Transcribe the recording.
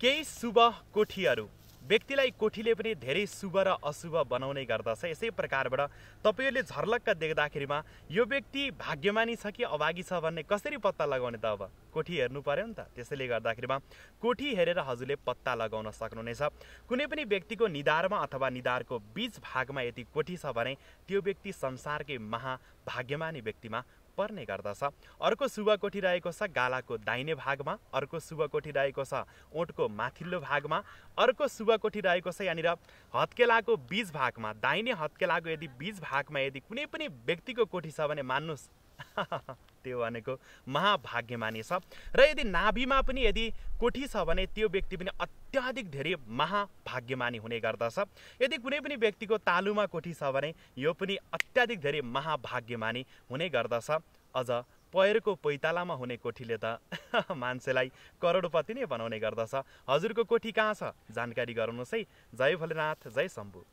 केही शुभ कोठीहरू व्यक्तिलाई कोठीले पनि धेरै शुभ र अशुभ बनाउने गर्दछ यसै प्रकारबाट तपाईँहरूले झर्लक्क देख्दाखेरिमा यो व्यक्ति भाग्यमानी छ कि अभागी छ भन्ने कसरी पत्ता लगाउने त अब कोठी हेर्नु पर्यो नि त त्यसैले गर्दाखेरिमा कोठी हेरेर हजुरले पत्ता लगाउन सक्नुहुनेछ कुनै पनि व्यक्तिको निधारमा अथवा निधारको बिच भागमा यदि कोठी छ भने त्यो व्यक्ति संसारकै महाभाग्यमानी व्यक्तिमा पर्ने गर्दछ अर्को कोठी रहेको छ गालाको दाहिने भागमा अर्को कोठी रहेको छ ओठको माथिल्लो भागमा अर्को कोठी रहेको छ यहाँनिर हत्केलाको बीच भागमा दाहिने हत्केलाको यदि बीच भागमा यदि कुनै पनि व्यक्तिको कोठी छ भने मान्नुहोस् त्यो भनेको महाभाग्यमानी छ र यदि नाभिमा पनि यदि कोठी छ भने त्यो व्यक्ति पनि अत्याधिक धेरै महाभाग्यमानी हुने गर्दछ यदि कुनै पनि व्यक्तिको तालुमा कोठी छ भने यो पनि अत्याधिक धेरै महाभाग्यमानी हुने गर्दछ अझ पयरको पैतालामा हुने कोठीले त मान्छेलाई करोडपति नै बनाउने गर्दछ हजुरको कोठी कहाँ छ जानकारी गराउनुहोस् है जय भोलेनाथ जय शम्भु